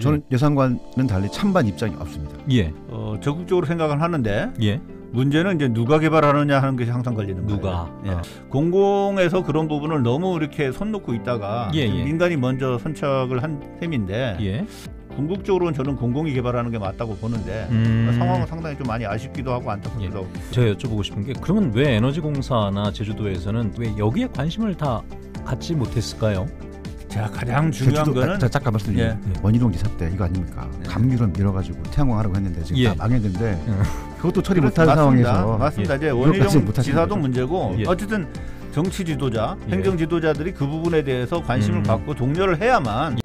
저는 예상과는 달리 찬반 입장이 없습니다. 예. 어, 적극적으로 생각을 하는데 예. 문제는 이제 누가 개발하느냐 하는 것이 항상 걸리는 거예요. 누가 예. 아. 공공에서 그런 부분을 너무 이렇게 손 놓고 있다가 예. 예. 민간이 먼저 선착을 한 셈인데 예. 궁극적으로는 저는 공공이 개발하는 게 맞다고 보는데 음. 상황은 상당히 좀 많이 아쉽기도 하고 안타깝기도 예. 하고. 예. 제가 여쭤보고 싶은 게 그러면 왜 에너지공사나 제주도에서는 왜 여기에 관심을 다 갖지 못했을까요? 제가 가장 중요한 제주도, 거는 아, 잠깐 말 예. 원희룡 기사때 이거 아닙니까? 네. 감기로 밀어가지고 태양광 하라고 했는데 지금 예. 다 망했는데 예. 그것도 처리 못한 상황에서 맞습니다. 이제 예. 원희룡 지사도 문제고 예. 어쨌든 정치 지도자, 행정 지도자들이 그 부분에 대해서 관심을 음. 갖고 독려를 해야만.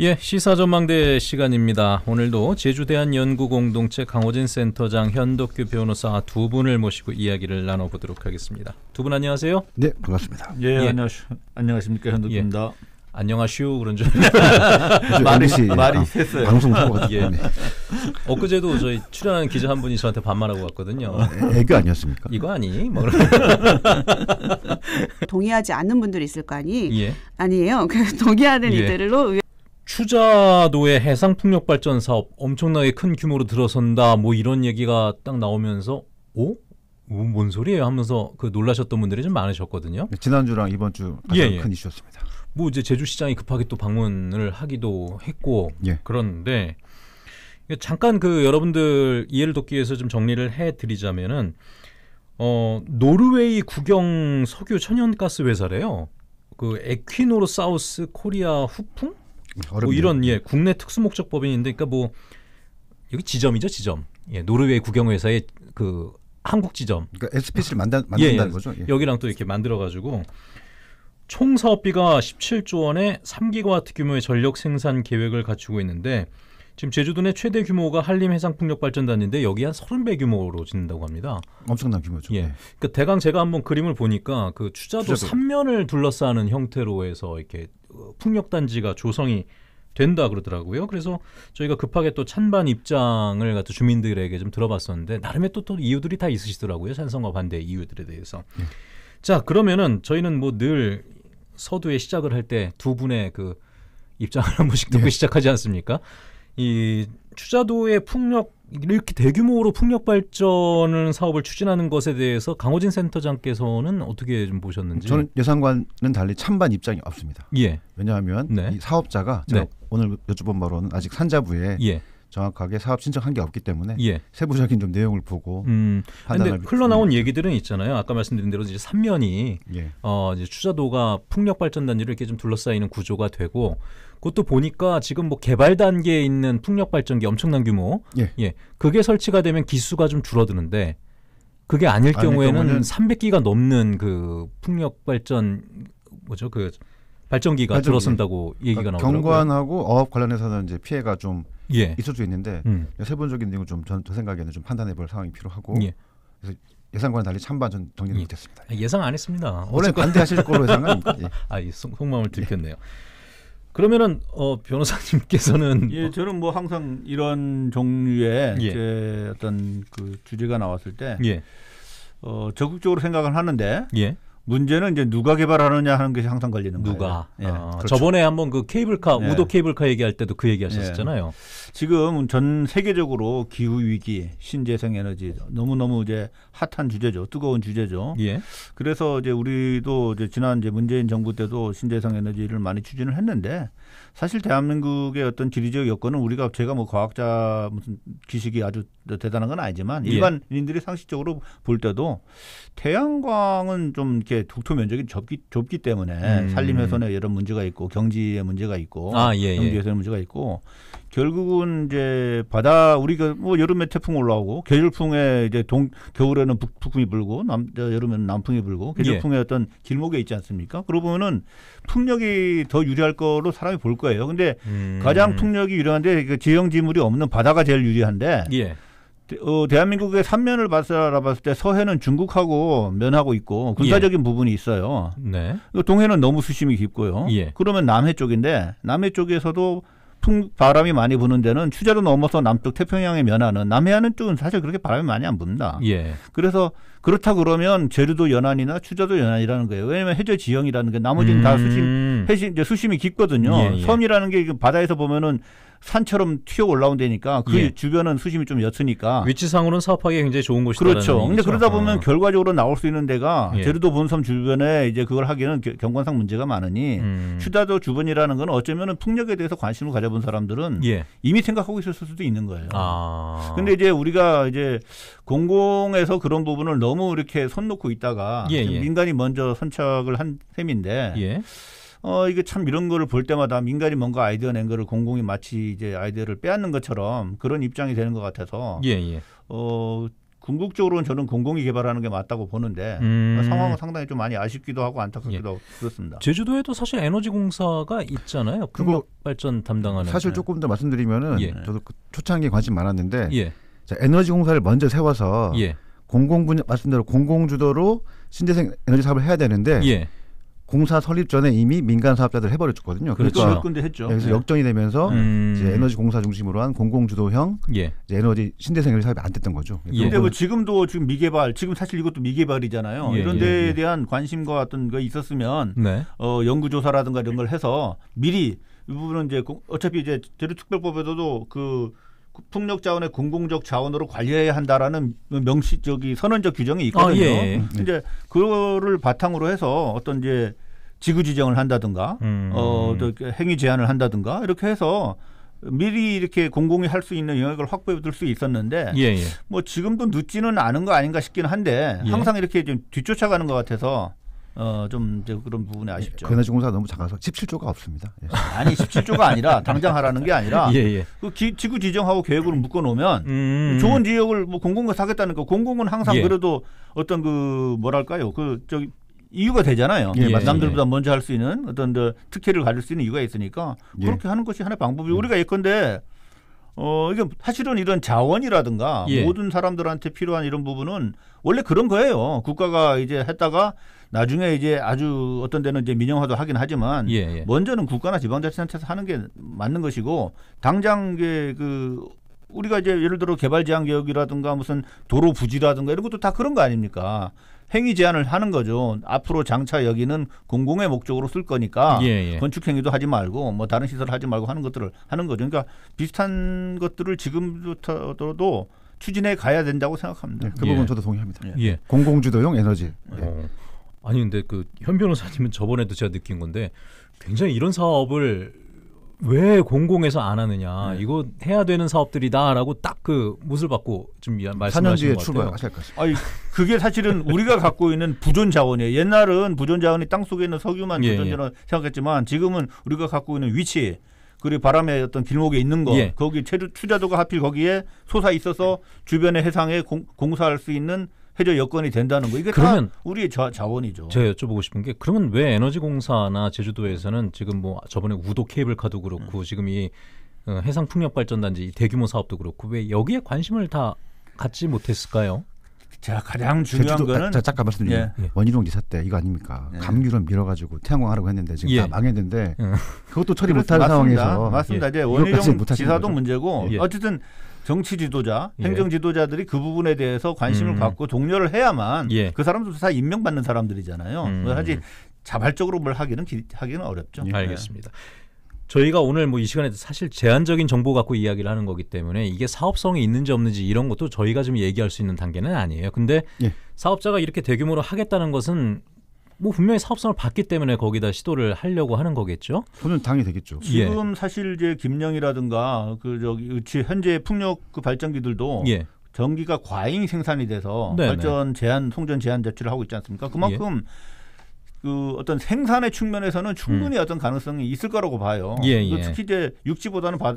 예, 시사전망대 시간입니다. 오늘도 제주대한연구공동체 강호진 센터장 현덕규 변호사 두 분을 모시고 이야기를 나눠보도록 하겠습니다. 두 분 안녕하세요. 네, 반갑습니다. 예, 예. 안녕하시, 안녕하십니까 현덕규입니다. 예. 안녕하시오 그런 줄 말이 예. 말이 했어요. 방송 예. 엊그제도 저희 출연하 기자 한 분이 저한테 반말하고 왔거든요. 아, 네. 애교 아니었습니까? 이거 아니? 뭐 동의하지 않는 분들이 있을 거 아니? 예. 아니에요. 동의하는 예. 이들로 추자도의 해상 풍력 발전 사업 엄청나게 큰 규모로 들어선다 뭐 이런 얘기가 딱 나오면서 오? 어? 뭐 뭔 소리예요 하면서 그 놀라셨던 분들이 좀 많으셨거든요. 네, 지난주랑 이번 주 가장 예, 예. 이슈였습니다. 뭐 이제 제주 시장이 급하게 또 방문을 하기도 했고 예. 그런데 잠깐 그 여러분들 이해를 돕기 위해서 좀 정리를 해 드리자면은 어 노르웨이 국영 석유 천연가스 회사래요. 그 에퀴노르 사우스 코리아 후풍 어렵네요. 음, 뭐 이런 예 국내 특수목적법인인데 그러니까 뭐 여기 지점이죠 지점. 예, 노르웨이 국영회사의 그 한국 지점. 그러니까 SPC를 만든 만든다는 예, 예, 거죠. 예. 여기랑 또 이렇게 만들어 가지고 총 사업비가 17조 원에 3기가와트 규모의 전력 생산 계획을 갖추고 있는데 지금 제주도 내 최대 규모가 한림 해상풍력발전단인데 여기 한 30배 규모로 짓는다고 합니다. 엄청난 규모죠. 예. 예. 그러니까 대강 제가 한번 그림을 보니까 그추 추자도. 삼면을 둘러싸는 형태로 해서 이렇게 어, 풍력단지가 조성이 된다 그러더라고요. 그래서 저희가 급하게 또 찬반 입장을 갖다 주민들에게 좀 들어봤었는데 나름의 또, 또 이유들이 다 있으시더라고요. 찬성과 반대 이유들에 대해서. 네. 자 그러면은 저희는 뭐 늘 서두에 시작을 할 때 두 분의 그 입장을 한 번씩 듣고 네. 시작하지 않습니까? 이 추자도의 풍력 이렇게 대규모로 풍력 발전을 사업을 추진하는 것에 대해서 강호진 센터장께서는 어떻게 좀 보셨는지? 저는 예산과는 달리 찬반 입장이 없습니다. 예. 왜냐하면 네. 이 사업자가 제가 네. 오늘 여쭤본 바로는 아직 산자부에 예. 정확하게 사업 신청한 게 없기 때문에 예. 세부적인 좀 내용을 보고 음. 판단하 근데 흘러나온 얘기들은 있잖아요. 아까 말씀드린 대로 이제 삼면이 예. 어 이제 추자도가 풍력 발전 단지를 이렇게 좀 둘러싸이는 구조가 되고 그것도 보니까 지금 뭐 개발 단계에 있는 풍력 발전기 엄청난 규모 예. 예. 그게 설치가 되면 기수가 좀 줄어드는데 그게 아닐, 경우에는, 경우에는 300기가 넘는 그 풍력 발전 뭐죠? 그 발전기가 발전기. 들어선다고 얘기가 그러니까 나오더라고요. 경관하고 어업 관련해서는 이제 피해가 좀 예. 있을 수 있는데 음. 세부적인 내용은 좀저 생각에는 좀 판단해볼 상황이 필요하고 예. 그래서 예상과는 달리 찬반 전 정리를 예. 못했습니다. 아, 예상 안 했습니다. 원래 반대하실 걸로 예상은 예. 아, 예, 속, 마음을 들켰네요. 그러면은 어, 변호사님께서는 예, 뭐 저는 뭐 항상 이런 종류의 예. 이제 어떤 그 주제가 나왔을 때 예. 어, 적극적으로 생각을 하는데 예. 문제는 이제 누가 개발하느냐 하는 게 항상 걸리는 누가. 거예요. 누가? 아, 예, 아, 그렇죠. 저번에 한번 그 케이블카 예. 우도 케이블카 얘기할 때도 그 얘기하셨잖아요. 예. 지금 전 세계적으로 기후 위기, 신재생 에너지 너무 너무 이제 핫한 주제죠. 뜨거운 주제죠. 예. 그래서 이제 우리도 이제 지난 이제 문재인 정부 때도 신재생 에너지를 많이 추진을 했는데 사실 대한민국의 어떤 지리적 여건은 우리가 제가 뭐 과학자 무슨 지식이 아주 대단한 건 아니지만 예. 일반인들이 예. 상식적으로 볼 때도 태양광은 좀 이렇게 독토 면적이 좁기, 좁기 때문에 음. 산림 훼손에 여러 문제가 있고 경지에 문제가 있고 아, 예, 예. 경제에서는 문제가 있고 결국은 이제 바다 우리가 뭐 여름에 태풍 올라오고 계절풍에 이제 동 겨울에는 북, 북풍이 불고 남 여름에는 남풍이 불고 계절풍의 예. 어떤 길목에 있지 않습니까? 그러보면은 고 풍력이 더 유리할 거로 사람이 볼 거예요. 근데 음. 가장 풍력이 유리한데 그 지형 지물이 없는 바다가 제일 유리한데 예. 어, 대한민국의 삼면을 바라봤을 때 서해는 중국하고 면하고 있고 군사적인 예. 부분이 있어요. 네. 동해는 너무 수심이 깊고요. 예. 그러면 남해 쪽인데 남해 쪽에서도 풍 바람이 많이 부는 데는 추자로 넘어서 남쪽 태평양의 면하는 남해안 쪽은 사실 그렇게 바람이 많이 안 붑니다. 예. 그래서 그렇다 그러면 제주도 연안이나 추자도 연안이라는 거예요. 왜냐하면 해저 지형이라는 게 나머지는 음. 다 수심 음. 해심 이제 수심이 깊거든요. 예, 예. 섬이라는 게 바다에서 보면은 산처럼 튀어 올라온다니까 그 예. 주변은 수심이 좀 옅으니까 위치상으로는 사업하기 에 굉장히 좋은 곳이다. 그렇죠. 근데 그러다 어. 보면 아. 결과적으로 나올 수 있는 데가 예. 제주도 본섬 주변에 이제 그걸 하기에는 경관상 문제가 많으니 음. 휴다도 주변이라는 건 어쩌면은 풍력에 대해서 관심을 가져본 사람들은 예. 이미 생각하고 있었을 수도 있는 거예요. 아. 근데 이제 우리가 이제 공공에서 그런 부분을 너무 이렇게 손 놓고 있다가 예, 예. 민간이 먼저 선착을 한 셈인데 예. 어 이게 참 이런 거를 볼 때마다 민간이 뭔가 아이디어 낸 거를 공공이 마치 이제 아이디어를 빼앗는 것처럼 그런 입장이 되는 것 같아서 예, 예. 어 궁극적으로는 저는 공공이 개발하는 게 맞다고 보는데 음. 상황은 상당히 좀 많이 아쉽기도 하고 안타깝기도 예. 하고 예. 그렇습니다. 제주도에도 사실 에너지공사가 있잖아요. 풍력 발전 담당하는 사실 네. 조금 더 말씀드리면은 예. 저도 그 초창기 에 관심 많았는데 예. 자, 에너지공사를 먼저 세워서 예. 공공 분 말씀대로 공공 주도로 신재생 에너지 사업을 해야 되는데 예. 공사 설립 전에 이미 민간 사업자들 해버렸거든요. 그렇죠. 그러니까 근데 했죠. 예, 네, 그래서 역전이 되면서 음. 이제 에너지 공사 중심으로 한 공공 주도형 예. 에너지 신재생 에너지 사업이 안 됐던 거죠. 그런데 예. 뭐 지금도 지금 미개발, 지금 사실 이것도 미개발이잖아요. 예, 이런 예, 데에 대한 관심과 어떤 거 있었으면 네. 어, 연구 조사라든가 이런 걸 해서 미리 이 부분은 이제 어차피 이제 대료특별법에서도그 풍력 자원의 공공적 자원으로 관리해야 한다라는 명시적이 선언적 규정이 있거든요. 아, 예. 음. 이제 그거를 바탕으로 해서 어떤 이제 지구 지정을 한다든가 음. 어 행위 제한을 한다든가 이렇게 해서 미리 이렇게 공공이 할 수 있는 영역을 확보해 둘수 있었는데 예, 예. 뭐 지금도 늦지는 않은 거 아닌가 싶기는 한데 예. 항상 이렇게 좀 뒤쫓아가는 것 같아서 어좀 그런 부분에 예, 아쉽죠. 그에지공사 너무 작아서 17조가 없습니다. 예. 아니 17조가 아니라 당장 하라는 게 아니라 예, 예. 그 기, 지구 지정하고 계획으로 묶어 놓으면 음, 음, 음, 좋은 지역을 뭐 공공과 사겠다는 거 공공은 항상 예. 그래도 어떤 그 뭐랄까요 그 저 이유가 되잖아요. 예, 남들보다 예. 먼저 할 수 있는 어떤 그 특혜를 가질 수 있는 이유가 있으니까 그렇게 하는 것이 하나의 방법이 우리가 예컨대 어 이게 사실은 이런 자원이라든가 모든 사람들한테 필요한 이런 부분은 원래 그런 거예요. 국가가 이제 했다가 나중에 이제 아주 어떤 데는 이제 민영화도 하긴 하지만 예, 예. 먼저는 국가나 지방자치단체에서 하는 게 맞는 것이고 당장 이제 그 우리가 이제 예를 들어 개발 제한 개혁이라든가 무슨 도로 부지라든가 이런 것도 다 그런 거 아닙니까? 행위 제한을 하는 거죠. 앞으로 장차 여기는 공공의 목적으로 쓸 거니까 예, 예. 건축 행위도 하지 말고 뭐 다른 시설 하지 말고 하는 것들을 하는 거죠. 그러니까 비슷한 것들을 지금부터도 추진해 가야 된다고 생각합니다. 네, 그 부분 예. 저도 동의합니다. 예. 공공주도형 에너지. 어. 예. 아니 근데 그 현 변호사님은 저번에도 제가 느낀 건데 굉장히 이런 사업을 왜 공공에서 안 하느냐 네. 이거 해야 되는 사업들이다라고 딱그 못을 받고 좀 말씀하신 4년 뒤에 출하실것 아니 그게 사실은 우리가 갖고 있는 부존 자원이에요. 옛날은 부존 자원이 땅 속에 있는 석유만 예, 부존 자원 예. 생각했지만 지금은 우리가 갖고 있는 위치 그리고 바람의 어떤 길목에 있는 거 예. 거기 투자도가 하필 거기에 솟아 있어서 주변의 해상에 공, 공사할 수 있는 해저 여건이 된다는 거 이게 그러면 우리의 자, 자원이죠. 제가 여쭤보고 싶은 게 그러면 왜 에너지공사나 제주도에서는 지금 뭐 저번에 우도 케이블카도 그렇고 음. 지금 이 어, 해상 풍력 발전단지 대규모 사업도 그렇고 왜 여기에 관심을 다 갖지 못했을까요? 제가 가장 중요한 제주도, 아, 거는 자, 잠깐 말씀드리 예. 예. 원희룡 지사 때 이거 아닙니까? 예. 감귤은 밀어가지고 태양광 하라고 했는데 지금 예. 다 망했는데 예. 그것도 처리 못한 상황에서 맞습니다. 이제 예. 원희룡 지사도 문제고 어쨌든 정치 지도자, 예. 행정 지도자들이 그 부분에 대해서 관심을 음. 갖고 독려를 해야만 예. 그 사람들도 다 임명받는 사람들이잖아요. 음. 사실 자발적으로 뭘 하기는 하기는 어렵죠. 예. 네. 알겠습니다. 저희가 오늘 뭐 이 시간에 사실 제한적인 정보 갖고 이야기를 하는 거기 때문에 이게 사업성이 있는지 없는지 이런 것도 저희가 좀 얘기할 수 있는 단계는 아니에요. 근데 예. 사업자가 이렇게 대규모로 하겠다는 것은 뭐 분명히 사업성을 봤기 때문에 거기다 시도를 하려고 하는 거겠죠. 저는 당연 되겠죠. 예. 지금 예. 사실 이제 김령이라든가 그 저기 현재 풍력 그 발전기들도 예. 전기가 과잉 생산이 돼서 네네. 발전 제한, 송전 제한 조치를 하고 있지 않습니까? 그만큼 예. 그 어떤 생산의 측면에서는 충분히 음. 어떤 가능성이 있을 거라고 봐요. 예, 그 예. 특히 이제 육지보다는 바,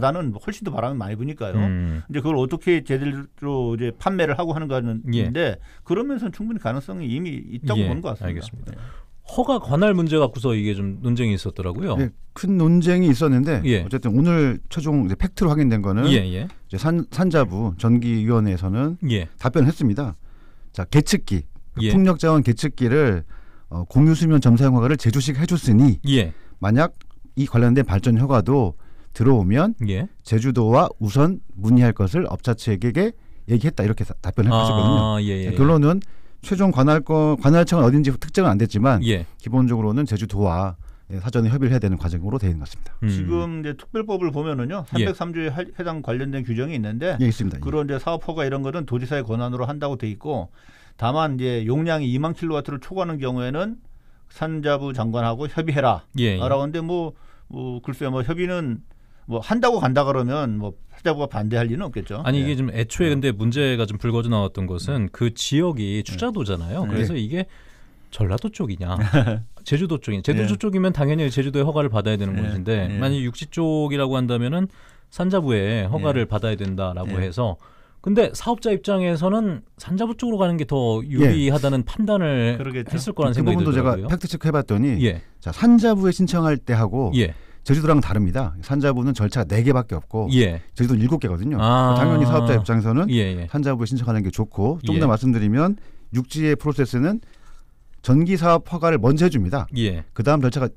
다는 훨씬 더 바람이 많이 부니까요. 음. 이제 그걸 어떻게 제대로 이제 판매를 하고 하는가는 인데 예. 그러면서 충분히 가능성이 이미 있다고 예, 보는 것 같습니다. 알겠습니다. 허가 관할 문제 갖고서 이게 좀 논쟁이 있었더라고요. 네, 큰 논쟁이 있었는데 예. 어쨌든 오늘 최종 이제 팩트로 확인된 거는 예, 예. 이제 산, 산자부 전기위원회에서는 예. 답변을 했습니다. 자, 계측기 폭력 예. 자원 계측기를 어, 공유 수면 점사용 허가를 제조식 해줬으니 예. 만약 이 관련된 발전 허가도 들어오면 예. 제주도와 우선 문의할 것을 업자 측에게 얘기했다 이렇게 답변을 아, 하셨거든요. 예, 예, 예. 결론은 최종 관할 거 관할청은 어딘지 특정은 안 됐지만 예. 기본적으로는 제주도와 예, 사전에 협의를 해야 되는 과정으로 되어 있는 것 같습니다. 음. 지금 이제 특별법을 보면은요, 303조에 해당 관련된 규정이 있는데, 예, 있습니다. 그런 이제 사업 허가 이런 거는 도지사의 권한으로 한다고 돼 있고 다만 이제 용량이 2만 킬로와트를 초과하는 경우에는 산자부 장관하고 협의해라. 예. 라고 예. 하는데 뭐, 뭐 글쎄요. 뭐 협의는 뭐 한다고 간다 그러면 뭐산자부가 반대할 리는 없겠죠. 아니 이게 예. 좀 애초에 예. 근데 문제가 좀 불거져 나왔던 것은 그 지역이 예. 추자도잖아요. 그래서 이게 전라도 쪽이냐, 제주도 쪽이냐. 제주도 예. 쪽이면 당연히 제주도의 허가를 받아야 되는 곳인데 만약 육지 쪽이라고 한다면은 산자부의 허가를 받아야 된다라고 해서 근데 사업자 입장에서는 산자부 쪽으로 가는 게 더 유리하다는 예. 판단을 그러겠죠. 했을 거라는 그 생각이 들고요. 그 부분도 들더라고요. 제가 팩트 체크 해봤더니 예. 자 산자부에 신청할 때 하고 예. 제주도랑 다릅니다. 산자부는 절차가 4개밖에 없고 예. 제주도는 7개거든요. 아~ 그러니까 당연히 사업자 입장에서는 예, 예. 산자부에 신청하는 게 좋고 좀더 말씀드리면 육지의 프로세스는 전기사업 허가를 먼저 해줍니다. 그 다음 절차가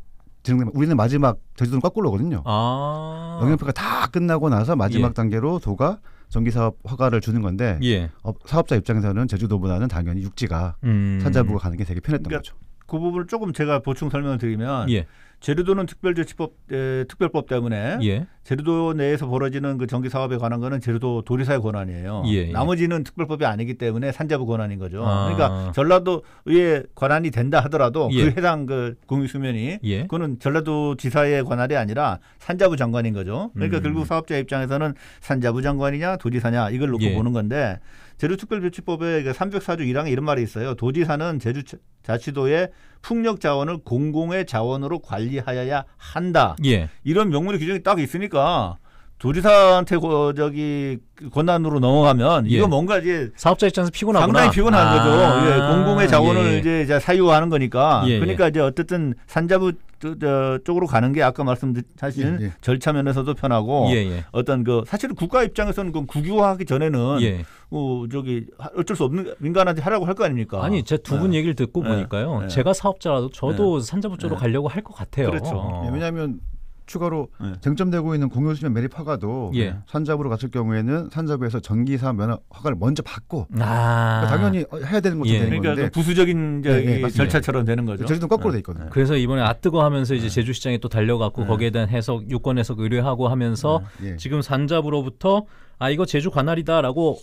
진행되면 우리는 마지막 제주도는 거꾸로거든요. 아~ 영향평가 다 끝나고 나서 마지막 단계로 도가 전기사업 허가를 주는 건데 예. 어, 사업자 입장에서는 제주도보다는 당연히 육지가 음. 산자부가 가는 게 되게 편했던 그러니까 거죠. 그 부분을 조금 제가 보충 설명을 드리면 예. 제주도는 특별조치법 에, 특별법 때문에 예. 제주도 내에서 벌어지는 그 전기 사업에 관한 거는 제주도 도지사의 권한이에요. 예, 예. 나머지는 특별법이 아니기 때문에 산자부 권한인 거죠. 아. 그러니까 전라도의 권한이 된다 하더라도 그 예. 해당 그 공유 수면이 예. 그거는 전라도 지사의 권한이 아니라 산자부 장관인 거죠. 그러니까 음. 결국 사업자 입장에서는 산자부 장관이냐 도지사냐 이걸 놓고 예. 보는 건데 제주특별조치법에 304조 그 1항에 이런 말이 있어요. 도지사는 제주 자치도의 풍력 자원을 공공의 자원으로 관리하여야 한다. 예. 이런 명문의 규정이 딱 있으니까 조리사한테 고, 저기 권한으로 넘어가면 예. 이거 뭔가 이제 사업자 입장에서 피곤하구나. 상당히 피곤한 아~ 거죠. 예, 공공의 예. 자원을 예. 이제, 이제 사유화하는 거니까. 예. 예. 그러니까 이제 어쨌든 산자부 저, 쪽으로 가는 게 아까 말씀드린 사실 예, 절차 면에서도 편하고 어떤 그 사실은 국가 입장에서는 그 국유화하기 전에는 어, 저기 어쩔 수 없는 민간한테 하라고 할 거 아닙니까? 아니 제두분 얘기를 듣고 보니까요. 제가 사업자라도 저도 산자부 쪽으로 가려고 할 것 같아요. 그렇죠. 어. 왜냐하면 추가로 네. 쟁점되고 있는 공유수면 매립 허가도 예. 산자부로 갔을 경우에는 산자부에서 전기사 면허 허가를 먼저 받고 아~ 그러니까 당연히 어, 해야 되는 것처 예. 되는 그러니까 건데 그 부수적인 예, 예 절차처럼 되는 거죠. 제주도 거꾸로 네. 돼 있거든요. 네. 그래서 이번에 아뜨거 하면서 이제 네. 제주시장에 또 달려갔고 거기에 대한 해석 유권 해석 의뢰하고 하면서 예. 지금 산자부로부터 아 이거 제주 관할이다라고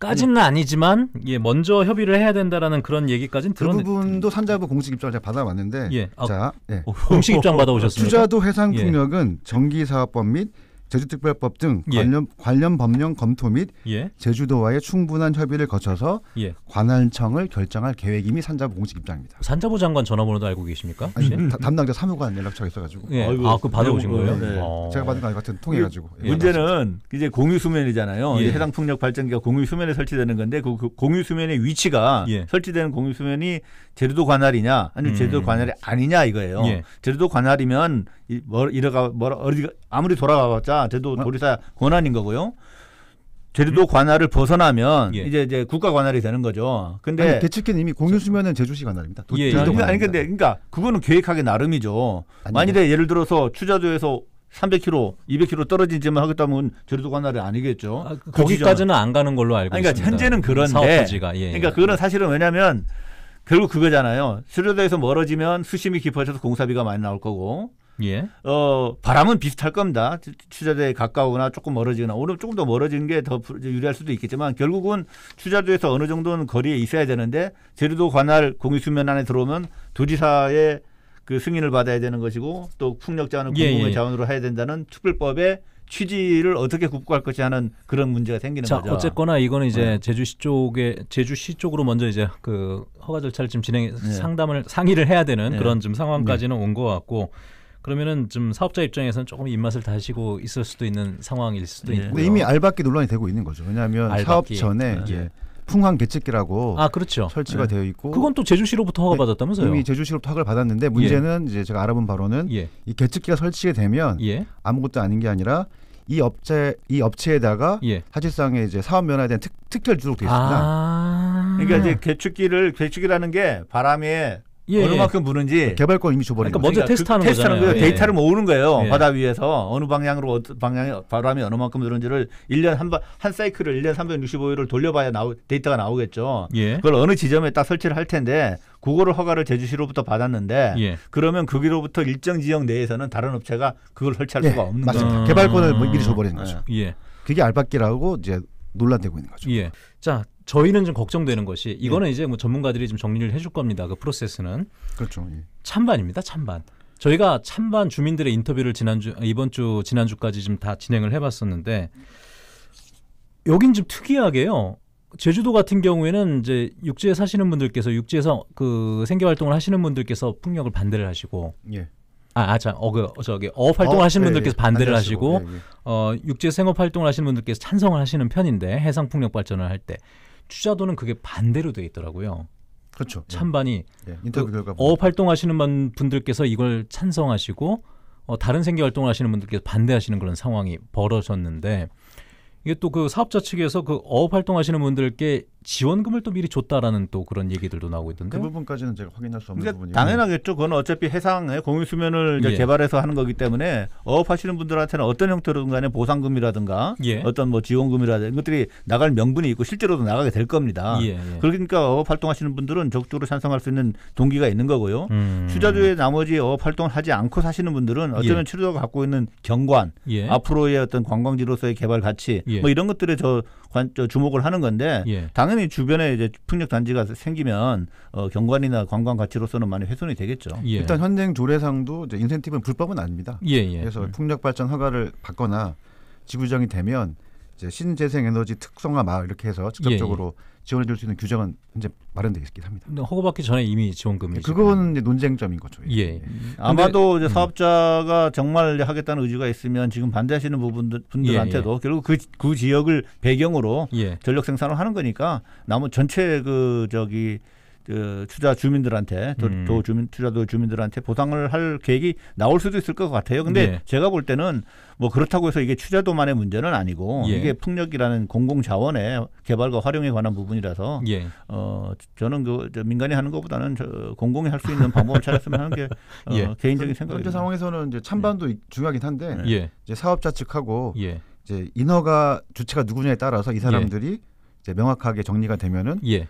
까지는 음. 아니지만 예, 먼저 협의를 해야 된다라는 그런 얘기까지는 들었는데 그 부분도 산자부 공식 입장을 제가 받아왔는데 예. 아, 자 예. 공식 입장 어, 어, 어, 받아오셨습니까? 투자도 해상 예. 풍력은 전기사업법 및 제주특별법 등 예. 관련, 예. 관련 법령 검토 및 예. 제주도와의 충분한 협의를 거쳐서 예. 관할청을 결정할 계획임이 산자부 공식 입장입니다. 산자부 장관 전화번호도 알고 계십니까? 아니, 다, 담당자 사무관 연락처 있어가지고. 예. 아그 아, 받아오신 거예요? 네. 어. 제가 받은 거 같은 통해가지고. 예. 문제는 이제 공유 수면이잖아요. 해당 풍력 발전기가 공유 수면에 설치되는 건데 그, 그 공유 수면의 위치가 설치되는 공유 수면이 제주도 관할이냐 아니면 음. 제주도 관할이 아니냐 이거예요. 제주도 관할이면 이, 뭐, 이러가 뭐 어디가 아무리 돌아가봤자 제도 도리사 어? 권한인 거고요. 제주도 음? 관할을 벗어나면 예. 이제 이제 국가 관할이 되는 거죠. 근데 대책회는 이미 공유 수면은 제주시 관할입니다. 도, 예, 제주도 아니, 관할입니다. 아니 근데 그러니까 그거는 계획하기 나름이죠. 아니요. 만일에 예를 들어서 추자도에서 300km, 200km 떨어진 지만 하겠다면 제주도 관할이 아니겠죠. 아, 그 그 거기까지는 안 가는 걸로 알고 그러니까 있습니다. 현재는 그런데 예, 예, 그러니까 그거는 사실은 왜냐면 결국 그거잖아요. 수료도에서 멀어지면 수심이 깊어져서 공사비가 많이 나올 거고 예. 어, 바람은 비슷할 겁니다. 취자도에 가까우나 거 조금 멀어지거나 오늘 조금 더멀어지는게 더 유리할 수도 있겠지만 결국은 취자도에서 어느 정도는 거리에 있어야 되는데 제주도 관할 공유수면 안에 들어오면 도지사의 그 승인을 받아야 되는 것이고 또 풍력자원은 예, 공공의 예, 자원으로 해야 된다는 특별법의 취지를 어떻게 극복할 것이 하는 그런 문제가 생기는 자, 거죠. 어쨌거나 이거는 이제 네. 제주시 쪽에 제주시 쪽으로 먼저 이제 그 허가 절차를 지금 진행 네. 상담을 상의를 해야 되는 네. 그런 좀 상황까지는 네. 온것 같고 그러면은 좀 사업자 입장에서는 조금 입맛을 다시고 있을 수도 있는 상황일 수도 예. 있고 이미 알박기 논란이 되고 있는 거죠. 왜냐하면 알박기. 사업 전에 예. 이제 풍광 개측기라고 아 그렇죠 설치가 네. 되어 있고 그건 또 제주시로부터 허가 예. 받았다면서요? 이미 제주시로부터 허가를 받았는데 예. 문제는 예. 이제 제가 알아본 바로는 예. 이 개측기가 설치되면 예. 아무것도 아닌 게 아니라 이 업체 이 업체에다가 사실상의 이제 사업 면허에 대한 특, 특별 주록돼 도 있습니다. 아~ 그러니까 이제 개측기를 개측기라는 게 바람에 예. 어느만큼 예. 부는지 그 개발권 이미 줘버린 그러니까 먼저 그러니까 테스트하는, 그, 테스트하는 거예요. 예. 데이터를 모으는 거예요. 예. 바다 위에서 어느 방향으로 어, 방향에 바람이 어느만큼 드는지를 1년 한한 한 사이클을 1년 365일을 돌려봐야 나오, 데이터가 나오겠죠. 예. 그걸 어느 지점에 딱 설치를 할 텐데 그거를 허가를 제주시로부터 받았는데 그러면 거기로부터 그 일정 지역 내에서는 다른 업체가 그걸 설치할 수가 없는 맞습니다. 거죠. 맞습니다. 개발권을 음. 미리 줘버리는 거죠. 그게 알바끼라고 이제 논란되고 있는 거죠. 자 저희는 좀 걱정되는 것이 예. 이거는 예. 이제 뭐 전문가들이 좀 정리를 해줄 겁니다. 그 프로세스는 그렇죠. 예. 찬반입니다. 찬반. 저희가 찬반 주민들의 인터뷰를 지난주 이번 주 지난주까지 좀 다 진행을 해봤었는데 여긴 좀 특이하게요. 제주도 같은 경우에는 이제 육지에 사시는 분들께서 육지에서 그 생계 활동을 하시는 분들께서 풍력을 반대를 하시고 예. 아, 아, 자, 어, 그, 어, 저기, 어업 활동을 어, 하시는 예, 분들께서 예. 반대를 하시고, 예, 어, 육지 생업 활동을 하시는 분들께서 찬성을 하시는 편인데, 해상 풍력 발전을 할 때. 투자도는 그게 반대로 돼 있더라고요. 그렇죠. 예. 찬반이 예. 예. 인터뷰 그 결과 그 어업 활동하시는 분들께서 이걸 찬성하시고 어, 다른 생계 활동을 하시는 분들께서 반대하시는 그런 상황이 벌어졌는데 이게 또그 사업자 측에서 그 어업 활동하시는 분들께 지원금을 또 미리 줬다라는 또 그런 얘기들도 나오고 있던데. 그 부분까지는 제가 확인할 수 없는 그러니까 부분이 당연하겠죠. 그건 어차피 해상의 공유 수면을 예. 개발해서 하는 거기 때문에 어업하시는 분들한테는 어떤 형태로든 간에 보상금이라든가 예. 어떤 뭐 지원금이라든가 이런 것들이 나갈 명분이 있고 실제로도 나가게 될 겁니다. 예, 예. 그러니까 어업 활동하시는 분들은 적극적으로 찬성할 수 있는 동기가 있는 거고요. 음. 투자주의 나머지 어업 활동을 하지 않고 사시는 분들은 어쩌면 예. 치료가 갖고 있는 경관, 예. 앞으로의 어떤 관광지로서의 개발 가치 뭐 이런 것들에 저 관, 주목을 하는 건데 예. 당연히 주변에 이제 풍력 단지가 생기면 어, 경관이나 관광 가치로서는 많이 훼손이 되겠죠. 예. 일단 현행 조례상도 이제 인센티브는 불법은 아닙니다. 예, 예. 그래서 예. 풍력 발전 허가를 받거나 지구장이 되면 이제 신재생 에너지 특성화 막 이렇게 해서 직접적으로 예, 예. 지원해 줄 수 있는 규정은 이제 마련되어 있긴 합니다. 허가받기 전에 이미 지원금이 네, 그건 이제 논쟁점인 거죠. 예. 예. 예. 아마도 근데, 이제 사업자가 음. 정말 하겠다는 의지가 있으면 지금 반대하시는 부분들 분들한테도 예, 예. 결국 그, 그 지역을 배경으로 전력 생산을 하는 거니까 나머 전체 그 저기 그 투자 주민들한테 도, 음. 도 주민 투자도 주민들한테 보상을 할 계획이 나올 수도 있을 것 같아요. 근데 네. 제가 볼 때는 뭐 그렇다고 해서 이게 투자도만의 문제는 아니고 예. 이게 풍력이라는 공공 자원의 개발과 활용에 관한 부분이라서 예. 어 저는 그저 민간이 하는 것보다는 저 공공이 할 수 있는 방법을 찾았으면 하는 게 어, 예. 개인적인 생각입니다. 현재 상황에서는 이제 찬반도 네. 중요하긴 한데 네. 예. 이제 사업자 측하고 예. 이제 인허가 주체가 누구냐에 따라서 이 사람들이 이제 명확하게 정리가 되면은 예.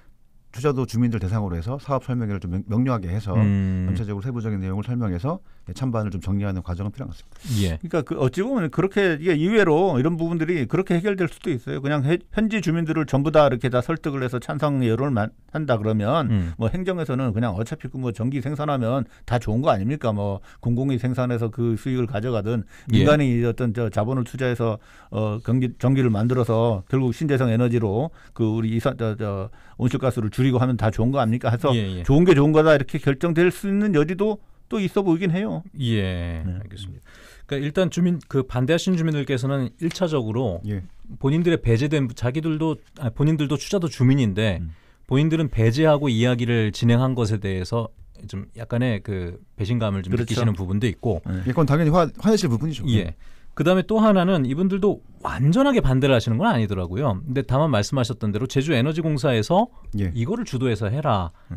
투자도 주민들 대상으로 해서 사업 설명회를 좀 명료하게 해서 음. 전체적으로 세부적인 내용을 설명해서 찬반을 좀 정리하는 과정은 필요한 것 같습니다. 예. 그러니까 그 어찌 보면 그렇게 이게 이외로 이런 부분들이 그렇게 해결될 수도 있어요. 그냥 해, 현지 주민들을 전부 다 이렇게 다 설득을 해서 찬성 여론을 만, 한다 그러면 음. 뭐 행정에서는 그냥 어차피 그뭐 전기 생산하면 다 좋은 거 아닙니까? 뭐 공공이 생산해서 그 수익을 가져가든 예. 민간이 예. 어떤 저 자본을 투자해서 어 경기 전기를 만들어서 결국 신재생 에너지로 그 우리 이산 저저 온실가스를 줄 줄이고 하면 다 좋은 거 아닙니까? 해서 예, 예. 좋은 게 좋은 거다 이렇게 결정될 수 있는 여지도 또 있어 보이긴 해요. 예, 네. 알겠습니다. 그러니까 일단 주민 그 반대하신 주민들께서는 일차적으로 예. 본인들의 배제된 자기들도 아니, 본인들도 추자도 주민인데 음. 본인들은 배제하고 이야기를 진행한 것에 대해서 좀 약간의 그 배신감을 좀 그렇죠. 느끼시는 부분도 있고. 네. 예, 그건 당연히 화, 화내실 부분이죠. 예. 예. 그 다음에 또 하나는 이분들도 완전하게 반대를 하시는 건 아니더라고요. 근데 다만 말씀하셨던 대로 제주 에너지 공사에서 예. 이거를 주도해서 해라. 예.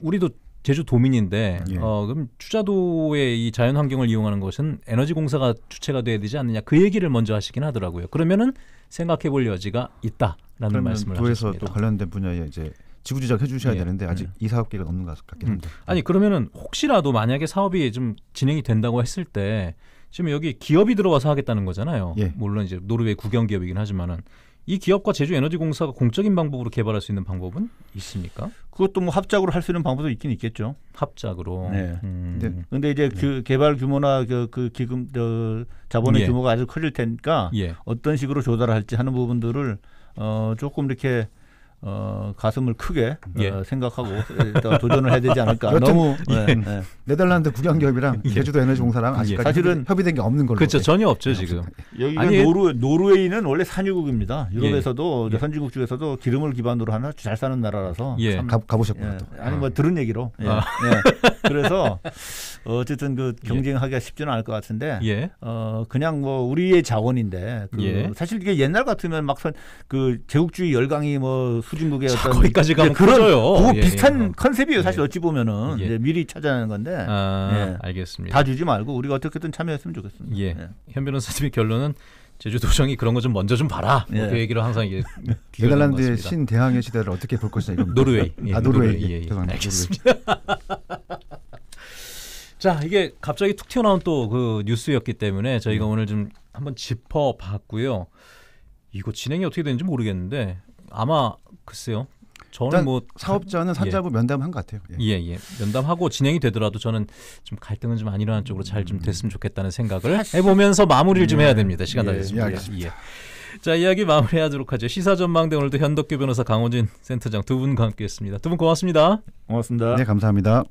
우리도 제주 도민인데 예. 어, 그럼 추자도의 이 자연 환경을 이용하는 것은 에너지 공사가 주체가 돼야 되지 않느냐 그 얘기를 먼저 하시긴 하더라고요. 그러면은 생각해 볼 여지가 있다라는 말씀을 도에서 하셨습니다. 또 관련된 분야에 이제 지구 지적 해주셔야 예. 되는데 아직 음. 이 사업 계획은 없는 것 같긴 합니다. 음. 아니 그러면은 혹시라도 만약에 사업이 좀 진행이 된다고 했을 때 지금 여기 기업이 들어와서 하겠다는 거잖아요. 예. 물론 이제 노르웨이 국영 기업이긴 하지만은 이 기업과 제주에너지공사가 공적인 방법으로 개발할 수 있는 방법은 있습니까? 그것도 뭐 합작으로 할 수 있는 방법도 있긴 있겠죠. 합작으로. 네. 음. 근데, 근 이제 그 네. 그 개발 규모나 그, 그 기금 저 자본의 예. 규모가 아주 커질 테니까 예. 어떤 식으로 조달할지 하는 부분들을 어 조금 이렇게 어, 가슴을 크게 어, 예. 어, 생각하고 일단 도전을 해야 되지 않을까. 너무 예, 예. 네덜란드 국영기업이랑 예. 제주도 에너지 공사랑 아직까지 예. 사실은 협의된 게 없는 걸로. 그렇죠. 예. 전혀 없죠 네, 지금. 여기가 아니, 노르, 노르웨이는 원래 산유국입니다. 유럽에서도 선진국 중에서도 기름을 기반으로 하나 잘 사는 나라라서. 예. 참, 가, 보셨구나 또. 아. 아니 뭐 들은 얘기로. 아. 그래서 어쨌든 그 경쟁하기가 쉽지는 않을 것 같은데. 어, 그냥 뭐 우리의 자원인데 그 사실 이게 옛날 같으면 막그 제국주의 열강이 뭐 후진국의 어떤 거기까지 가면 그런 요 그거 예, 비슷한 예, 예. 컨셉이에요. 사실 예. 어찌 보면은 예. 이제 미리 찾아내는 건데. 아, 알겠습니다. 다 주지 말고 우리가 어떻게든 참여했으면 좋겠습니다. 예. 현 변호사님의 결론은 제주도정이 그런 거 좀 먼저 좀 봐라. 뭐 예. 그 얘기를 항상 이게 네덜란드의 신대항해 시대를 어떻게 볼 것이냐 이런 노르웨이. 아, 예, 아 노르웨이. 노르웨이. 예, 예. 알겠습니다. 자 이게 갑자기 툭 튀어나온 또 그 뉴스였기 때문에 저희가 음. 오늘 좀 한번 짚어봤고요. 이거 진행이 어떻게 되는지 모르겠는데 아마 글쎄요. 저는 뭐 사업자는 산자부 예. 면담한 것 같아요. 예예 예, 예. 면담하고 진행이 되더라도 저는 좀 갈등은 좀 안일어나 쪽으로 잘좀 음. 됐으면 좋겠다는 생각을 해보면서 마무리를 좀 예. 해야 됩니다. 시간 다 예, 됐습니다. 예, 자 이야기 마무리하도록 하죠. 시사전망대 오늘도 현덕규 변호사 강호진 센터장 두 분과 함께했습니다. 두 분 고맙습니다. 고맙습니다. 네 감사합니다.